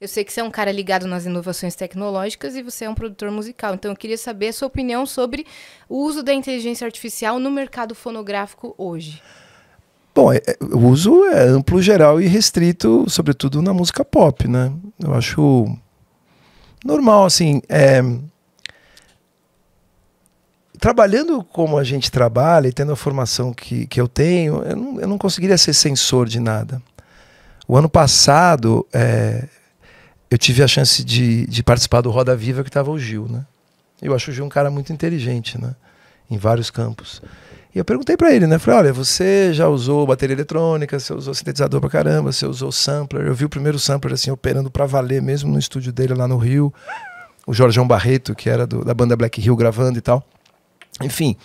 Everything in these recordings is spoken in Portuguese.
Eu sei que você é um cara ligado nas inovações tecnológicas e você é um produtor musical. Então eu queria saber a sua opinião sobre o uso da inteligência artificial no mercado fonográfico hoje. Bom, é, o uso é amplo, geral e restrito, sobretudo na música pop, né? Eu acho normal, assim. É... Trabalhando como a gente trabalha e tendo a formação que, que eu tenho, eu não, eu não conseguiria ser sensor de nada. O ano passado, é, eu tive a chance de, de participar do Roda Viva que estava o Gil, né? Eu acho o Gil um cara muito inteligente, né? Em vários campos. E eu perguntei para ele, né? Falei, olha, você já usou bateria eletrônica, você usou sintetizador pra caramba, você usou sampler. Eu vi o primeiro sampler, assim, operando para valer mesmo no estúdio dele lá no Rio. O Jorgeão Barreto, que era do, da banda Black Hill, gravando e tal. Enfim,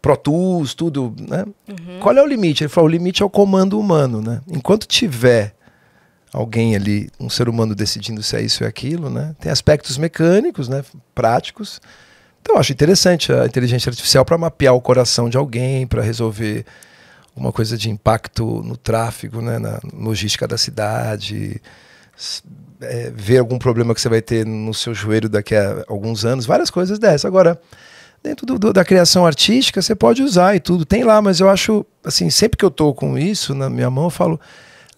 Pro Tools, tudo, né? Uhum. Qual é o limite? Ele falou, o limite é o comando humano, né? Enquanto tiver alguém ali, um ser humano decidindo se é isso ou é aquilo, né? Tem aspectos mecânicos, né? Práticos. Então eu acho interessante a inteligência artificial para mapear o coração de alguém, para resolver uma coisa de impacto no tráfego, né? Na logística da cidade. É, ver algum problema que você vai ter no seu joelho daqui a alguns anos, várias coisas dessa. Agora, dentro do, do, da criação artística, você pode usar e tudo. Tem lá, mas eu acho, assim, sempre que eu tô com isso na minha mão, eu falo,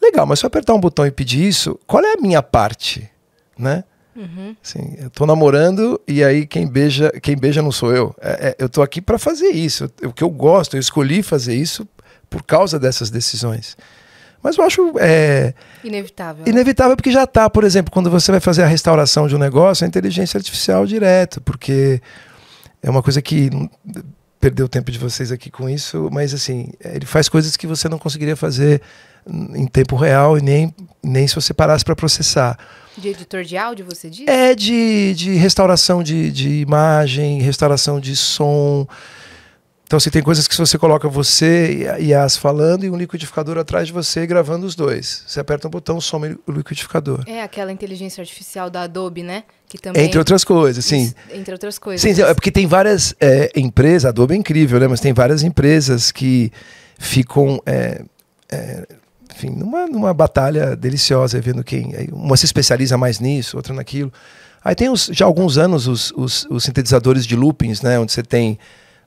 Legal, mas se eu apertar um botão e pedir isso, qual é a minha parte? Né? Uhum. Assim, eu tô namorando e aí quem beija, quem beija não sou eu. É, é, eu tô aqui para fazer isso. O que eu gosto, eu escolhi fazer isso por causa dessas decisões. Mas eu acho. É, inevitável. Né? Inevitável, porque já tá, por exemplo, quando você vai fazer a restauração de um negócio, a é inteligência artificial direto, porque é uma coisa que perder o tempo de vocês aqui com isso, mas assim, ele faz coisas que você não conseguiria fazer em tempo real e nem, nem se você parasse para processar. De editor de áudio, você diz? É, de, de restauração de, de imagem, restauração de som. Então, assim, tem coisas que você coloca você e as falando e um liquidificador atrás de você gravando os dois. Você aperta um botão, some o liquidificador. É aquela inteligência artificial da Adobe, né? Que também... Entre outras coisas, sim. Entre outras coisas. Sim, é porque tem várias é, empresas, a Adobe é incrível, né? Mas tem várias empresas que ficam... É, é, enfim, numa, numa batalha deliciosa, vendo quem. Uma se especializa mais nisso, outra naquilo. Aí tem os, já há alguns anos os, os, os sintetizadores de loopings, né? Onde você tem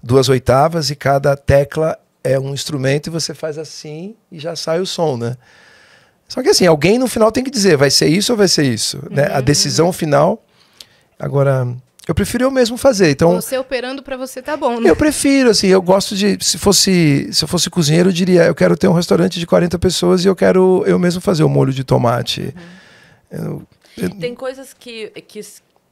duas oitavas e cada tecla é um instrumento e você faz assim e já sai o som, né? Só que assim, alguém no final tem que dizer, vai ser isso ou vai ser isso, uhum. né? A uhum. decisão final. Agora, eu prefiro eu mesmo fazer. Então, você operando para você tá bom, né? Eu prefiro assim, eu gosto de se fosse, se eu fosse cozinheiro, eu diria, eu quero ter um restaurante de 40 pessoas e eu quero eu mesmo fazer o molho de tomate. Uhum. Eu, eu... Tem coisas que, que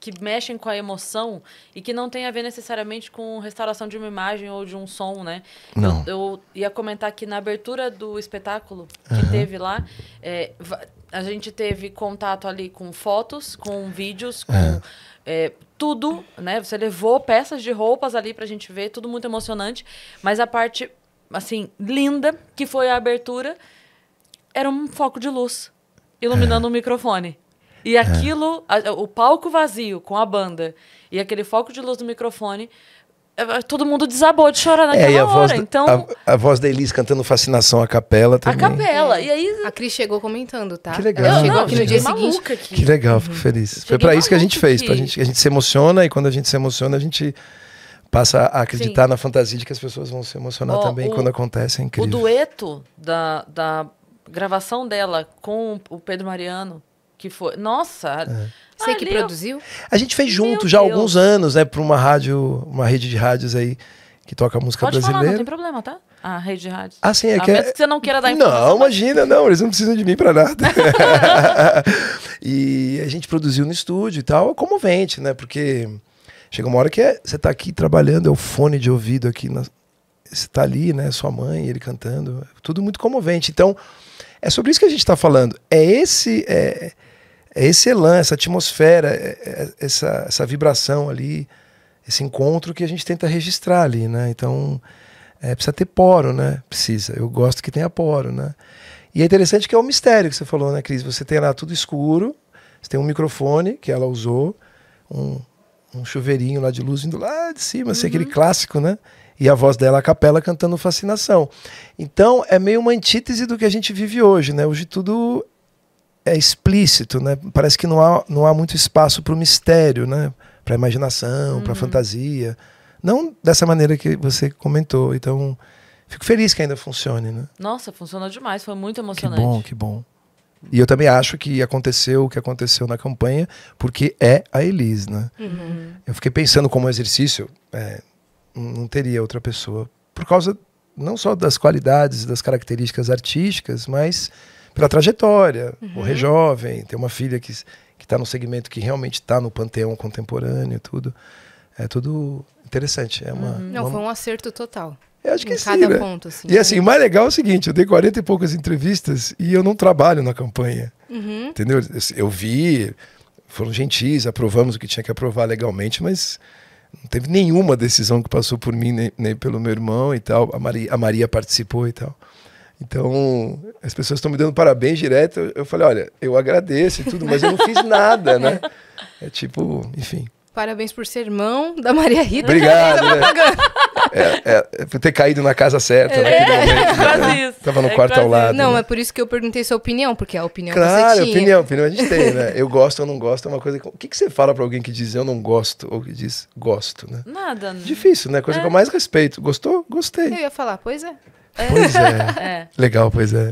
que mexem com a emoção e que não tem a ver necessariamente com restauração de uma imagem ou de um som, né? Não. Eu, eu ia comentar que na abertura do espetáculo que uhum. teve lá, é, a gente teve contato ali com fotos, com vídeos, com é. É, tudo, né? Você levou peças de roupas ali pra gente ver, tudo muito emocionante. Mas a parte, assim, linda, que foi a abertura, era um foco de luz iluminando é. o microfone. E aquilo, é. a, o palco vazio com a banda e aquele foco de luz do microfone, é, é, todo mundo desabou de chorar é, naquela é, hora. Do, então a, a, voz da Elis cantando Fascinação a capela também. A capela. É. E aí a Cris chegou comentando, tá? Que legal. Ela chegou não, aqui no dia seguinte. Aqui. Que legal, fico uhum. feliz. Cheguei Foi para isso que a gente fez, pra gente, a gente se emociona e quando a gente se emociona, a gente passa a acreditar Sim. na fantasia de que as pessoas vão se emocionar também o, quando acontece, é incrível. O dueto da, da gravação dela com o Pedro Mariano que foi. Nossa! É. Você ah, que produziu? A gente fez junto já há alguns anos, né? Para uma rádio, uma rede de rádios aí que toca música Pode brasileira. Falar, não tem problema, tá? a rede de rádios Ah, sim, é que... Mesmo é- que você não queira dar Não, imagina, não, eles não precisam de mim para nada. e a gente produziu no estúdio e tal, é comovente, né? Porque chega uma hora que é, você tá aqui trabalhando, é o fone de ouvido aqui, você tá ali, né? Sua mãe, ele cantando, é tudo muito comovente. Então, é sobre isso que a gente está falando. É esse... É, é esse elan, essa atmosfera, é, é, essa, essa vibração ali, esse encontro que a gente tenta registrar ali, né? Então, é, precisa ter poro, né? Precisa. Eu gosto que tenha poro, né? E é interessante que é o um mistério que você falou, né, Cris? Você tem lá tudo escuro, você tem um microfone que ela usou, um, um chuveirinho lá de luz indo lá de cima, uhum. assim, aquele uhum. clássico, né? E a voz dela, a capela, cantando Fascinação. Então, é meio uma antítese do que a gente vive hoje, né? Hoje tudo é explícito, né? Parece que não há, não há muito espaço para o mistério, né? Para imaginação, uhum. para fantasia. Não dessa maneira que você comentou. Então, fico feliz que ainda funcione, né? Nossa, funcionou demais. Foi muito emocionante. Que bom, que bom. E eu também acho que aconteceu o que aconteceu na campanha, porque é a Elis, né? Uhum. Eu fiquei pensando como exercício, é, não teria outra pessoa. Por causa não só das qualidades, das características artísticas, mas pela trajetória. Uhum. Morrer jovem, ter uma filha que está no segmento que realmente está no panteão contemporâneo e tudo. É tudo interessante. É uma, uhum. Não, foi um acerto total. Eu acho que em sim, cada né? ponto, assim. E né? assim, o mais legal é o seguinte, eu dei 40 e poucas entrevistas e eu não trabalho na campanha. Uhum. Entendeu? Eu vi, foram gentis, aprovamos o que tinha que aprovar legalmente, mas não teve nenhuma decisão que passou por mim, nem, nem pelo meu irmão e tal. A Maria, a Maria participou e tal. Então, as pessoas estão me dando parabéns direto. Eu falei, olha, eu agradeço e tudo, mas eu não fiz nada, né? É tipo, enfim. Parabéns por ser irmão da Maria Rita. Né? Obrigado. Tá né? É, é, é, por ter caído na casa certa é, naquele é momento. Né? Quase né? isso. Tava no é quarto ao lado. Não, né? é por isso que eu perguntei sua opinião, porque a opinião claro, você tinha. opinião, opinião a gente tem, né? Eu gosto ou não gosto é uma coisa. Que... O que, que você fala para alguém que diz eu não gosto ou que diz gosto, né? Nada. Né? Difícil, né? Coisa é. que eu mais respeito. Gostou? Gostei. Eu ia falar, pois é. Pois é. é. Legal, pois é.